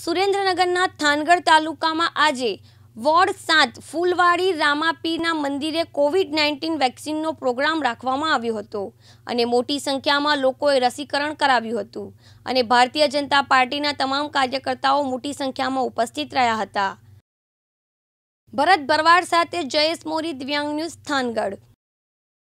સુરેન્દ્રનગરના થાનગઢ તાલુકામાં આજે વોર્ડ સાત ફૂલવાડી રામાપીના મંદિરે કોવિડ નાઇન્ટીન વેક્સિનનો પ્રોગ્રામ રાખવામાં આવ્યો હતો અને મોટી સંખ્યામાં લોકોએ રસીકરણ કરાવ્યું હતું અને ભારતીય જનતા પાર્ટીના તમામ કાર્યકર્તાઓ મોટી સંખ્યામાં ઉપસ્થિત રહ્યા હતા ભરત ભરવાડ સાથે જયેશ મોરી દિવ્યાંગ ન્યૂઝ થાનગઢ